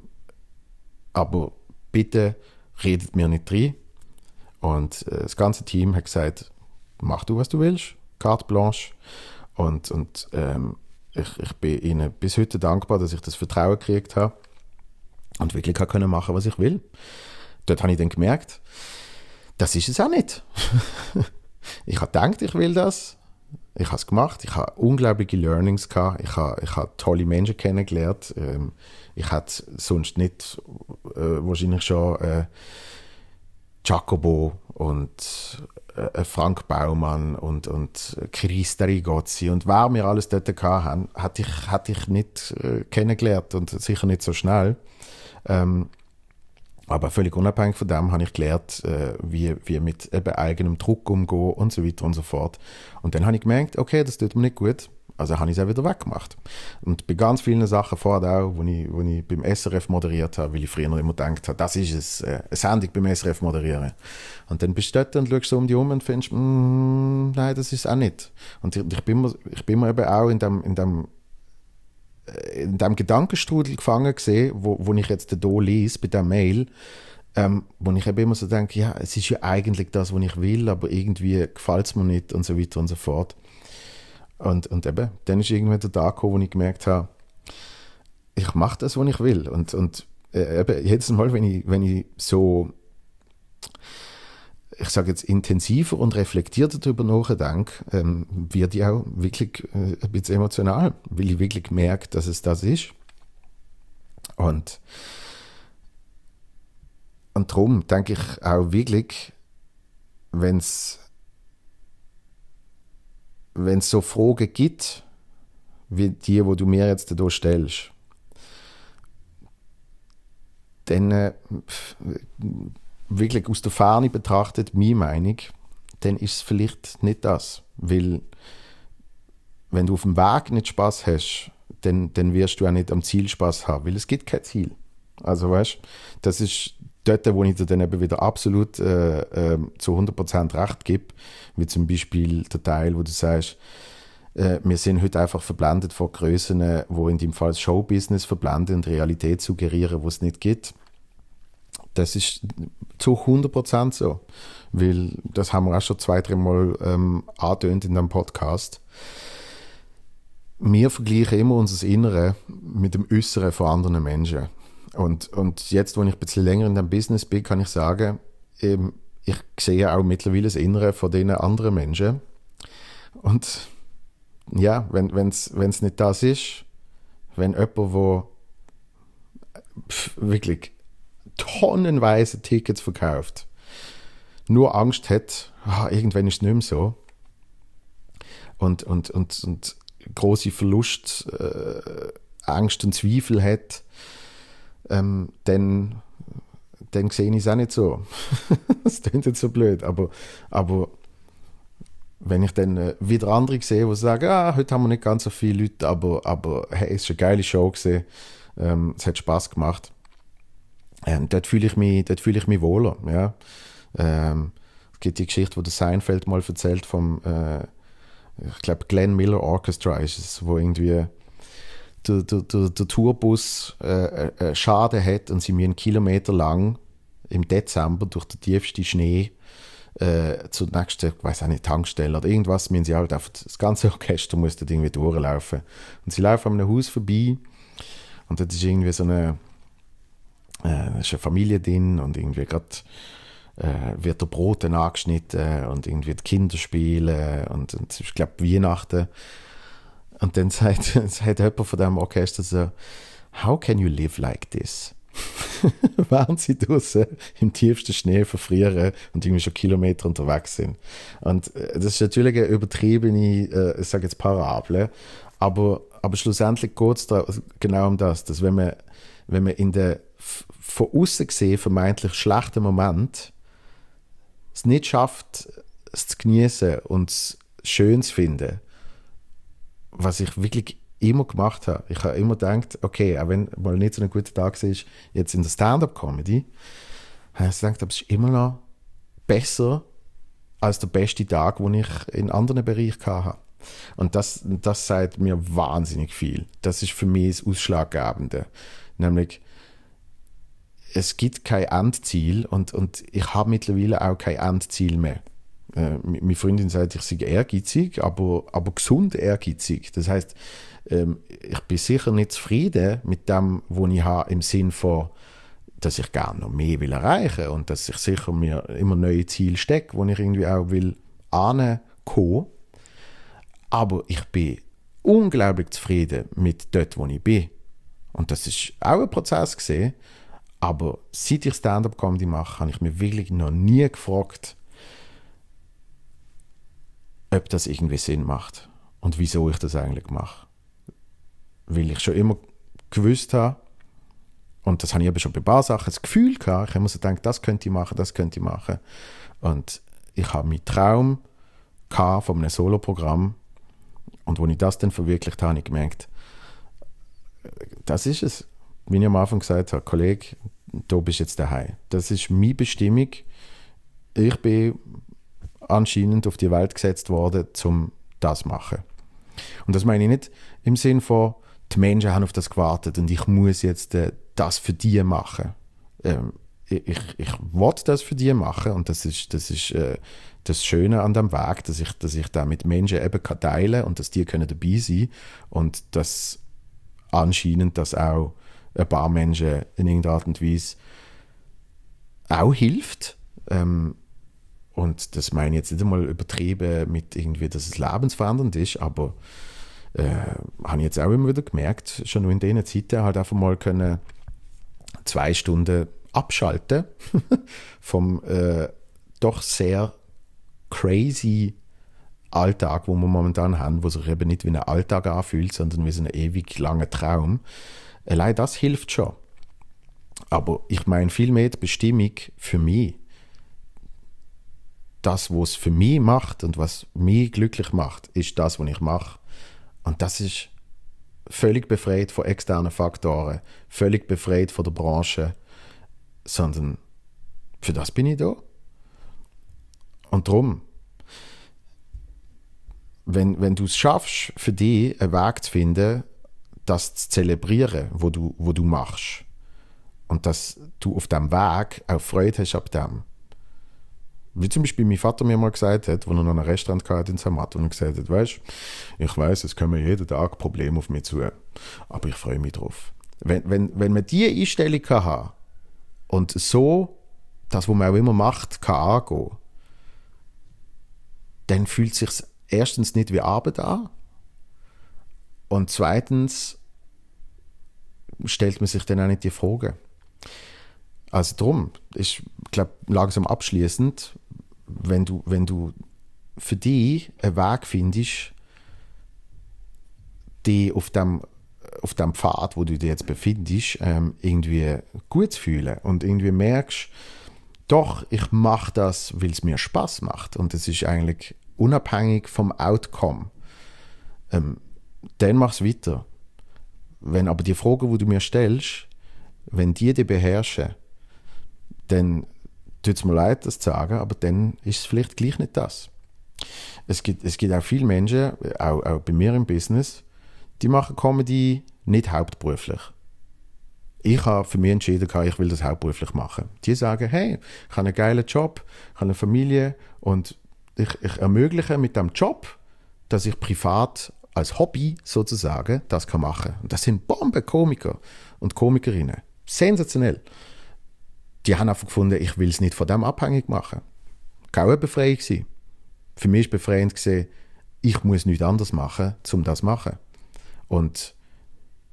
aber bitte redet mir nicht rein. Und äh, das ganze Team hat gesagt, mach du, was du willst, carte blanche. Und, und ähm, ich, ich bin ihnen bis heute dankbar, dass ich das Vertrauen gekriegt habe. Und wirklich auch können machen, was ich will. Dort habe ich dann gemerkt, das ist es auch nicht. ich habe gedacht, ich will das. Ich habe es gemacht. Ich habe unglaubliche Learnings gehabt. Ich habe, ich habe tolle Menschen kennengelernt. Ähm, ich hätte sonst nicht äh, wahrscheinlich schon äh, Jacobo und äh, äh, Frank Baumann und, und äh, Chris Derigozzi und wer wir alles dort hatten, hatte ich, hatte ich nicht äh, kennengelernt und sicher nicht so schnell. Ähm, aber völlig unabhängig von dem habe ich gelernt, äh, wie, wie mit eben eigenem Druck umgehen und so weiter und so fort. Und dann habe ich gemerkt, okay, das tut mir nicht gut. Also habe ich es auch wieder weggemacht. Und bei ganz vielen Sachen vorher auch, wo ich, wo ich beim SRF moderiert habe, weil ich früher noch immer gedacht habe, das ist es, äh, eine Sendung beim SRF moderieren. Und dann bist du dort und schaust so um dich um und findest, mm, nein, das ist es auch nicht. Und ich, ich, bin mir, ich bin mir eben auch in dem, in dem äh, in diesem Gedankenstrudel gefangen gesehen, wo, wo ich jetzt hier lese, bei der Mail, ähm, wo ich eben immer so denke, ja, es ist ja eigentlich das, was ich will, aber irgendwie gefällt es mir nicht und so weiter und so fort. Und, und eben, dann ist irgendwann der Tag gekommen, wo ich gemerkt habe, ich mache das, was ich will. Und, und äh, eben, jedes Mal, wenn ich, wenn ich so ich sage jetzt, intensiver und reflektierter darüber nachdenke, ähm, wird ich auch wirklich äh, ein bisschen emotional, weil ich wirklich merke, dass es das ist. Und, und darum denke ich auch wirklich, wenn es wenn es so Fragen gibt, wie die, wo du mir jetzt hier stellst, dann äh, wirklich aus der Ferne betrachtet, meine Meinung, dann ist es vielleicht nicht das. Weil, wenn du auf dem Weg nicht Spaß hast, dann, dann wirst du auch nicht am Ziel Spaß haben, weil es gibt kein Ziel. Also, weißt das ist dort, wo ich dir dann eben wieder absolut äh, äh, zu 100% Recht gebe, wie zum Beispiel der Teil, wo du sagst, äh, wir sind heute einfach verblendet von Größen, äh, wo in dem Fall Showbusiness verblendet und Realität suggerieren, wo es nicht gibt. Das ist zu 100% so. Weil das haben wir auch schon zwei, dreimal ähm, angedeutet in dem Podcast. Wir vergleichen immer unser Innere mit dem Äußeren von anderen Menschen. Und, und jetzt, wo ich ein bisschen länger in dem Business bin, kann ich sagen, eben, ich sehe auch mittlerweile das Innere von diesen anderen Menschen. Und ja, wenn es nicht das ist, wenn jemand, wo wirklich tonnenweise Tickets verkauft. Nur Angst hat, ah, irgendwann ist es nicht mehr so. Und, und, und, und große Verlust, äh, Angst und Zweifel hat, ähm, dann, dann sehe ich es auch nicht so. das klingt jetzt so blöd, aber, aber wenn ich dann äh, wieder andere sehe, die sagen, ah, heute haben wir nicht ganz so viele Leute, aber, aber hey, es war eine geile Show gewesen, ähm, es hat Spaß gemacht, ähm, dort fühle ich, mich, dort fühl ich mich wohler. Ja. Ähm, es gibt die Geschichte, die Seinfeld mal erzählt vom, äh, ich glaube, Glenn Miller Orchestra ist es, wo irgendwie der, der, der, der Tourbus äh, äh, äh Schade hat und sie mir einen Kilometer lang im Dezember durch den tiefsten Schnee äh, zur nächsten, ich weiß auch nicht, Tankstelle oder irgendwas, müssen sie halt auf das ganze Orchester muss irgendwie durchlaufen. Und sie laufen an einem Haus vorbei und das ist irgendwie so eine äh, ist eine Familie drin und irgendwie gerade äh, wird der Broten angeschnitten und irgendwie die Kinder spielen und, und ich glaube Weihnachten. Und dann sagt, sagt jemand von dem Orchester so, how can you live like this? Während sie draußen äh, im tiefsten Schnee verfrieren und irgendwie schon Kilometer unterwegs sind. Und äh, das ist natürlich eine übertriebene, äh, ich sage jetzt Parabel, aber, aber schlussendlich geht es genau um das, dass wenn man, wenn man in der von außen gesehen vermeintlich schlechten Moment es nicht schafft, es zu genießen und es schön zu finden, was ich wirklich immer gemacht habe. Ich habe immer gedacht, okay, auch wenn mal nicht so ein guter Tag ist, jetzt in der Stand-up-Comedy, habe ich gedacht, aber es ist immer noch besser als der beste Tag, den ich in anderen Bereichen hatte. Und das, das sagt mir wahnsinnig viel. Das ist für mich das Ausschlaggebende. Nämlich, es gibt kein Endziel und, und ich habe mittlerweile auch kein Endziel mehr. Äh, meine Freundin sagt, ich sei ehrgeizig, aber, aber gesund ehrgeizig. Das heißt, ähm, ich bin sicher nicht zufrieden mit dem, was ich habe, im Sinn von, dass ich gerne noch mehr will erreichen und dass ich sicher mir immer neue Ziele stecke, wo ich irgendwie auch will ankommen. Aber ich bin unglaublich zufrieden mit dort, wo ich bin. Und das ist auch ein Prozess gesehen, aber seit ich Stand-up-Comedy mache, habe ich mir wirklich noch nie gefragt, ob das irgendwie Sinn macht und wieso ich das eigentlich mache. Weil ich schon immer gewusst habe, und das habe ich eben schon bei ein paar Sachen das Gefühl gehabt, ich habe mir gedacht, das könnte ich machen, das könnte ich machen. Und ich habe meinen Traum gehabt von einem Solo-Programm und als ich das dann verwirklicht habe, habe ich gemerkt, das ist es wie ich am Anfang gesagt habe, Kollege, du bist jetzt daheim. Das ist meine Bestimmung. Ich bin anscheinend auf die Welt gesetzt worden, um das zu machen. Und das meine ich nicht im Sinn von, die Menschen haben auf das gewartet und ich muss jetzt äh, das für die machen. Ähm, ich, ich will das für die machen und das ist, das ist äh, das Schöne an dem Weg, dass ich, dass ich da mit Menschen eben kann teilen und dass die können dabei sein können und dass anscheinend das auch ein paar Menschen in irgendeiner Art und Weise auch hilft. Ähm, und das meine ich jetzt nicht einmal übertrieben mit irgendwie, dass es lebensverändernd ist, aber äh, habe ich jetzt auch immer wieder gemerkt, schon nur in diesen Zeiten halt einfach mal können zwei Stunden abschalten vom äh, doch sehr crazy Alltag, wo wir momentan haben, wo sich eben nicht wie ein Alltag anfühlt, sondern wie so ein ewig langer Traum. Allein das hilft schon. Aber ich meine vielmehr die Bestimmung für mich. Das, was es für mich macht und was mich glücklich macht, ist das, was ich mache. Und das ist völlig befreit von externen Faktoren, völlig befreit von der Branche, sondern für das bin ich da. Und darum, wenn, wenn du es schaffst, für dich einen Weg zu finden, das zu zelebrieren, wo du, wo du machst. Und dass du auf dem Weg auch Freude hast ab dem. Wie zum Beispiel mein Vater mir mal gesagt hat, als er noch ein Restaurant hatte in Samat und gesagt hat, weißt ich weiß, es kommen jeden Tag Probleme auf mich zu, aber ich freue mich drauf. Wenn, wenn, wenn man diese Einstellung kann haben und so das, was man auch immer macht, kann angehen, dann fühlt es sich erstens nicht wie Arbeit an, und zweitens stellt man sich dann auch nicht die Frage. Also drum, ich glaube, langsam abschließend, wenn du, wenn du für dich einen Weg findest, die auf dem, auf dem Pfad, wo du dich jetzt befindest, ähm, irgendwie gut zu fühlen und irgendwie merkst, doch, ich mache das, weil es mir Spaß macht. Und es ist eigentlich unabhängig vom Outcome. Ähm, dann mach es weiter. Wenn aber die Fragen, die du mir stellst, wenn die dich beherrschen, dann tut es mir leid, das zu sagen, aber dann ist es vielleicht gleich nicht das. Es gibt, es gibt auch viele Menschen, auch, auch bei mir im Business, die machen Comedy nicht hauptberuflich. Ich habe für mich entschieden, ich will das hauptberuflich machen. Die sagen, hey, ich habe einen geilen Job, ich habe eine Familie und ich, ich ermögliche mit dem Job, dass ich privat als Hobby sozusagen das kann machen. Und das sind Bombenkomiker und Komikerinnen. Sensationell. Die haben einfach gefunden, ich will es nicht von dem abhängig machen. Kann eine Befreiung sein. Für mich ist befreiend gesehen, ich muss nichts anderes machen, um das zu machen. Und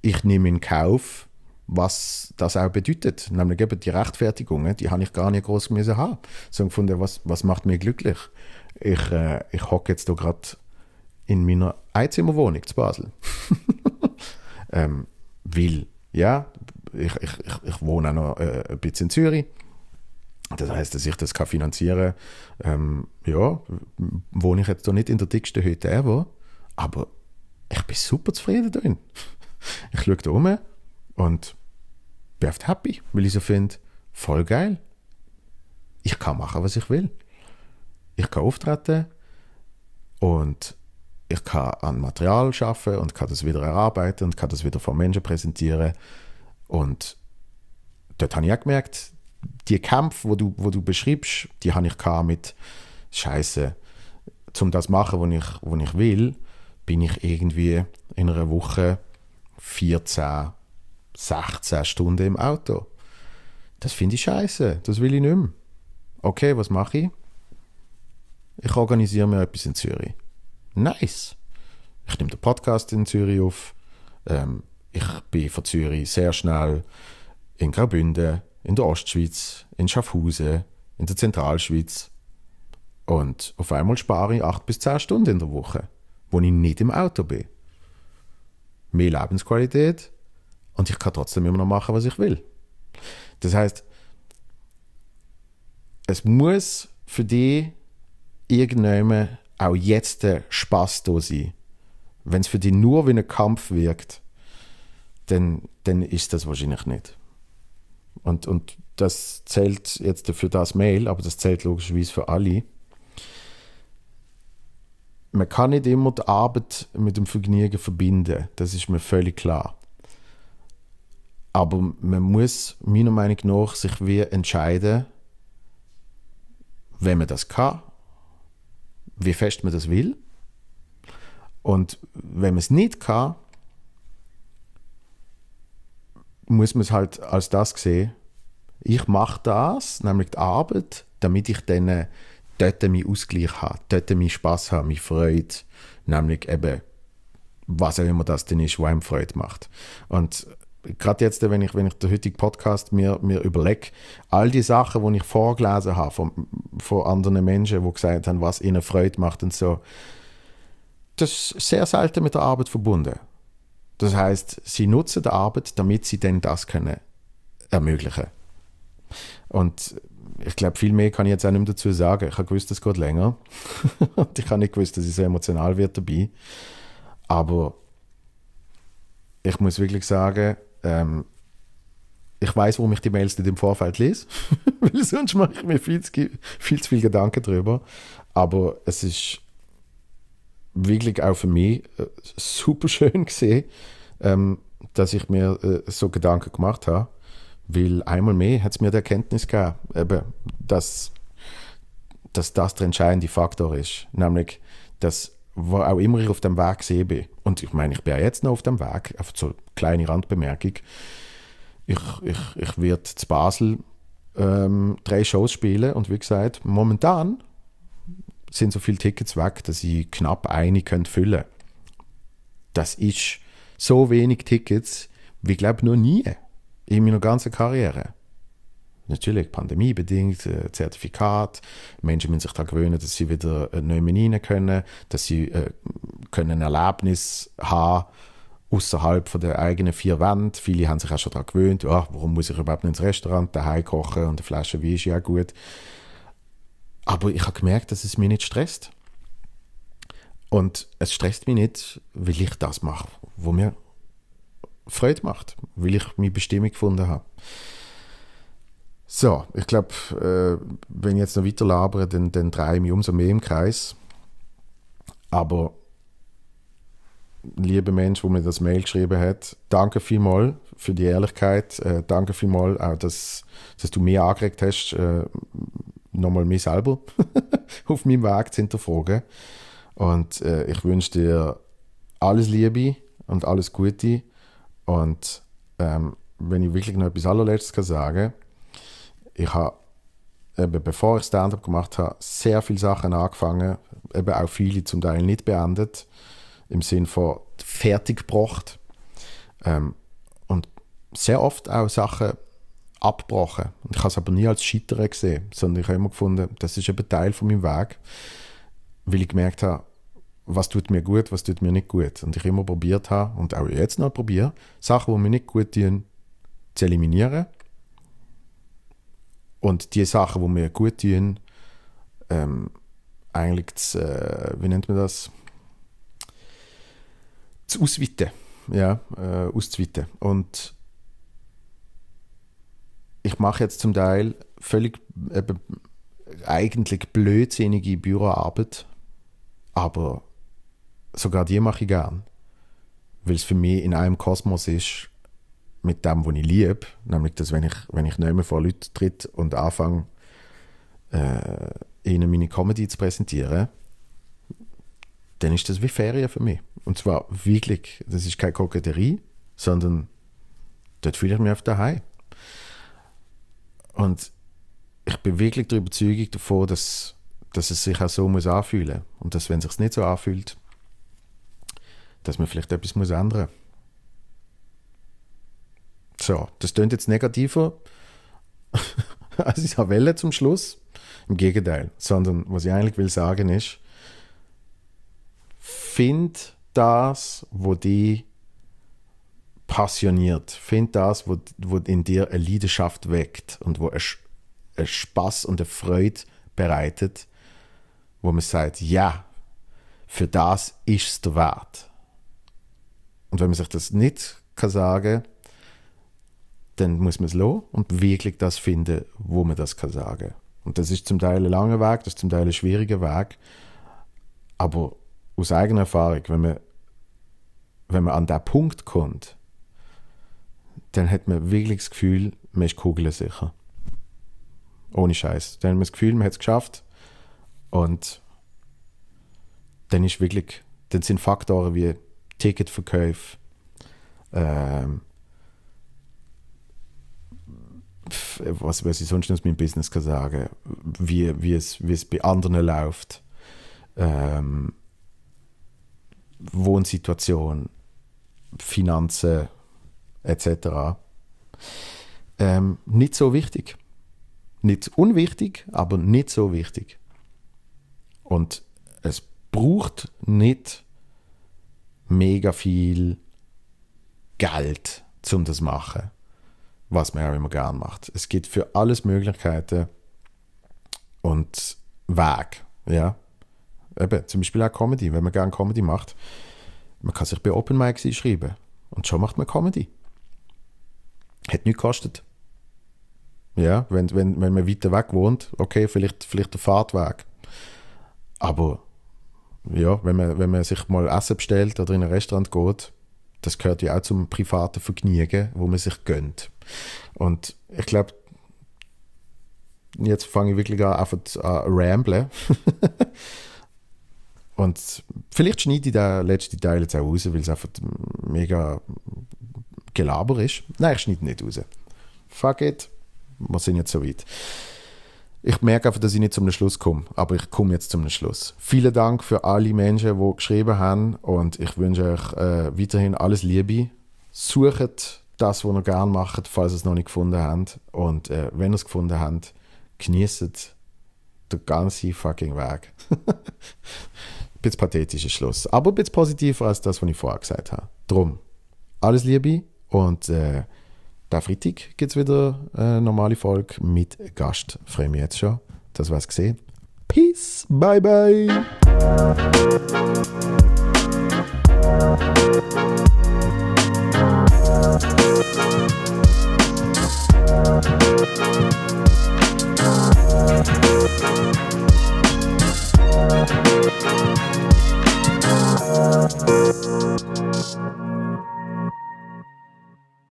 ich nehme in Kauf, was das auch bedeutet. Nämlich eben die Rechtfertigungen, die habe ich gar nicht groß müssen haben. So gefunden, was, was macht mich glücklich? Ich, äh, ich hocke jetzt hier gerade in meiner Einzimmerwohnung zu Basel. ähm, weil, ja, ich, ich, ich wohne auch noch äh, ein bisschen in Zürich. Das heißt, dass ich das kann finanzieren kann. Ähm, ja, wohne ich jetzt doch nicht in der dicksten Hütte ever, aber ich bin super zufrieden drin. Ich schaue da um und bin oft happy, weil ich so finde, voll geil. Ich kann machen, was ich will. Ich kann auftreten und ich kann an Material schaffen und kann das wieder erarbeiten und kann das wieder vor Menschen präsentieren. Und dort habe ich auch gemerkt, die Kämpfe, wo du, wo du beschreibst, die habe ich mit Scheiße, Um das zu machen, was ich, was ich will, bin ich irgendwie in einer Woche 14, 16 Stunden im Auto. Das finde ich scheiße, das will ich nicht mehr. Okay, was mache ich? Ich organisiere mir etwas in Zürich nice. Ich nehme den Podcast in Zürich auf. Ähm, ich bin von Zürich sehr schnell in Graubünden, in der Ostschweiz, in Schaffhausen, in der Zentralschweiz. Und auf einmal spare ich acht bis zehn Stunden in der Woche, wo ich nicht im Auto bin. Mehr Lebensqualität und ich kann trotzdem immer noch machen, was ich will. Das heißt, es muss für dich irgendjemand auch jetzt der Spaß da sein. Wenn es für dich nur wie ein Kampf wirkt, dann, dann ist das wahrscheinlich nicht. Und, und das zählt jetzt für das Mail, aber das zählt logischerweise für alle. Man kann nicht immer die Arbeit mit dem Vergnügen verbinden, das ist mir völlig klar. Aber man muss meiner Meinung nach sich wie entscheiden, wenn man das kann wie fest man das will. Und wenn man es nicht kann, muss man es halt als das sehen. Ich mache das, nämlich die Arbeit, damit ich dann äh, dort meinen Ausgleich habe, dort meinen Spass habe, meine Freude, nämlich eben, was auch immer das denn ist, was einem Freude macht. Und gerade jetzt, wenn ich, wenn ich den heutigen Podcast mir, mir überlege, all die Sachen, die ich vorgelesen habe von, von anderen Menschen, die gesagt haben, was ihnen Freude macht und so, das ist sehr selten mit der Arbeit verbunden. Das heißt, sie nutzen die Arbeit, damit sie dann das können ermöglichen. Und ich glaube, viel mehr kann ich jetzt auch nicht mehr dazu sagen. Ich habe gewusst, es geht länger. und ich habe nicht gewusst, dass ich so emotional wird dabei. Aber ich muss wirklich sagen, ähm, ich weiß, wo ich die Mails nicht im Vorfeld lese, weil sonst mache ich mir viel zu, viel zu viel Gedanken darüber. Aber es ist wirklich auch für mich äh, super schön gesehen, ähm, dass ich mir äh, so Gedanken gemacht habe, weil einmal mehr hat es mir die Erkenntnis gegeben, eben, dass, dass das der entscheidende Faktor ist, nämlich dass wo auch immer ich auf dem Weg gesehen bin. Und ich meine, ich bin auch jetzt noch auf dem Weg, einfach so eine kleine Randbemerkung. Ich, ich, ich werde zu Basel ähm, drei Shows spielen und wie gesagt, momentan sind so viele Tickets weg, dass ich knapp eine könnte füllen Das ist so wenig Tickets, wie glaube noch nie in meiner ganzen Karriere. Natürlich, pandemiebedingt, äh, Zertifikat. Menschen müssen sich daran gewöhnen, dass sie wieder äh, neu rein können, dass sie äh, können ein Erlebnis haben außerhalb der eigenen vier Wände. Viele haben sich auch schon daran gewöhnt, ja, warum muss ich überhaupt nicht ins Restaurant, daheim kochen und eine Flasche Wein ist ja gut. Aber ich habe gemerkt, dass es mich nicht stresst. Und es stresst mich nicht, weil ich das mache, wo mir Freude macht, weil ich meine Bestimmung gefunden habe. So, ich glaube, äh, wenn ich jetzt noch weiter labere, dann, dann drehe ich mich umso mehr im Kreis. Aber lieber Mensch, wo mir das Mail geschrieben hat, danke vielmals für die Ehrlichkeit. Äh, danke vielmals auch, dass, dass du mir angeregt hast, äh, nochmal mich selber auf meinem Weg zu hinterfragen. Und äh, ich wünsche dir alles Liebe und alles Gute. Und ähm, wenn ich wirklich noch etwas allerletztes kann sagen kann, ich habe eben bevor ich Stand-up gemacht habe, sehr viele Sachen angefangen, eben auch viele zum Teil nicht beendet, im Sinne von fertig gebracht. Ähm, und sehr oft auch Sachen abgebrochen. Ich habe es aber nie als Scheitern gesehen, sondern ich habe immer gefunden, das ist eben Teil von meinem Weg, weil ich gemerkt habe, was tut mir gut, was tut mir nicht gut. Und ich immer probiert habe und auch jetzt noch probiere, Sachen, die mir nicht gut tun, zu eliminieren und die Sachen, die mir gut tun, ähm, eigentlich zu, äh, wie nennt man das? Zu ausweiten. Ja, äh, auszuweiten. Und ich mache jetzt zum Teil völlig äh, eigentlich blödsinnige Büroarbeit, aber sogar die mache ich gern, weil es für mich in einem Kosmos ist, mit dem, was ich liebe. Nämlich, dass wenn ich, wenn ich nicht mehr vor Leute tritt und anfange, äh, ihnen meine Comedy zu präsentieren, dann ist das wie Ferien für mich. Und zwar wirklich, das ist keine Koketterie, sondern dort fühle ich mich auf daheim. Und ich bin wirklich der Überzeugung davon, dass, dass es sich auch so muss anfühlen muss. Und dass, wenn es sich nicht so anfühlt, dass man vielleicht etwas muss ändern muss. So, das tönt jetzt negativer als ich Welle zum Schluss. Im Gegenteil, sondern was ich eigentlich will sagen ist, find das, wo dich passioniert. Find das, wo, wo in dir eine Leidenschaft weckt und wo ein, ein Spaß und eine Freude bereitet, wo man sagt, ja, für das ist es der Wert. Und wenn man sich das nicht kann sagen kann, dann muss man es lassen und wirklich das finden, wo man das kann sagen. Und das ist zum Teil ein langer Weg, das ist zum Teil ein schwieriger Weg, aber aus eigener Erfahrung, wenn man, wenn man an diesen Punkt kommt, dann hat man wirklich das Gefühl, man ist Kugeln Ohne Scheiß. Dann hat man das Gefühl, man hat es geschafft. Und dann ist wirklich, dann sind Faktoren wie Ticketverkäufe, ähm, äh, was weiß ich sonst aus meinem Business kann sagen, wie, wie, es, wie es bei anderen läuft, ähm, Wohnsituation, Finanzen etc. Ähm, nicht so wichtig. Nicht unwichtig, aber nicht so wichtig. Und es braucht nicht mega viel Geld, um das zu machen was Mary Morgan macht. Es gibt für alles Möglichkeiten und Weg. Ja? Eben, zum Beispiel auch Comedy. Wenn man gerne Comedy macht, man kann sich bei Open Mics einschreiben und schon macht man Comedy. Hat nichts gekostet. Ja, wenn, wenn, wenn man weiter weg wohnt, okay, vielleicht, vielleicht der Fahrtweg. Aber ja, wenn man, wenn man sich mal Essen bestellt oder in ein Restaurant geht, das gehört ja auch zum privaten Vergnügen, wo man sich gönnt. Und ich glaube, jetzt fange ich wirklich an, einfach zu uh, ramblen. Und vielleicht schneide ich den letzten Teil jetzt auch raus, weil es einfach mega gelaber ist. Nein, ich schneide nicht raus. Fuck it, wir sind jetzt so weit ich merke einfach, dass ich nicht zum Schluss komme, aber ich komme jetzt zum Schluss. Vielen Dank für alle Menschen, die geschrieben haben und ich wünsche euch äh, weiterhin alles Liebe. Sucht das, was ihr gerne macht, falls ihr es noch nicht gefunden habt. Und äh, wenn ihr es gefunden habt, genießt den ganzen fucking Weg. ein bisschen pathetischer Schluss, aber ein bisschen positiver als das, was ich vorher gesagt habe. Drum, alles Liebe und äh, da Fritik geht es wieder eine äh, normale Folge mit Gast. Freue mich jetzt schon. Das war's gesehen. Peace. Bye, bye.